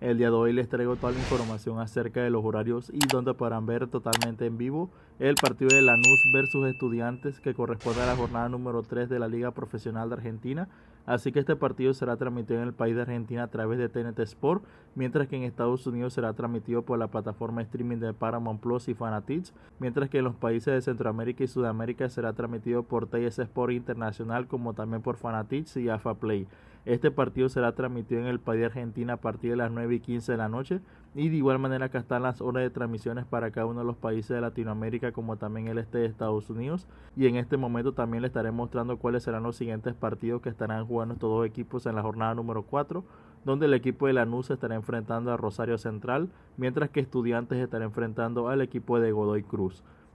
El día de hoy les traigo toda la información acerca de los horarios y donde podrán ver totalmente en vivo el partido de Lanús versus Estudiantes que corresponde a la jornada número 3 de la Liga Profesional de Argentina. Así que este partido será transmitido en el país de Argentina a través de TNT Sport, mientras que en Estados Unidos será transmitido por la plataforma streaming de Paramount Plus y Fanatics, mientras que en los países de Centroamérica y Sudamérica será transmitido por TS Sport Internacional como también por Fanatics y AFA Play. Este partido será transmitido en el país de Argentina a partir de las 9 y 15 de la noche y de igual manera que están las horas de transmisiones para cada uno de los países de Latinoamérica como también el este de Estados Unidos y en este momento también les estaré mostrando cuáles serán los siguientes partidos que estarán jugando estos dos equipos en la jornada número 4 donde el equipo de Lanús estará enfrentando a Rosario Central mientras que Estudiantes estará enfrentando al equipo de Godoy Cruz.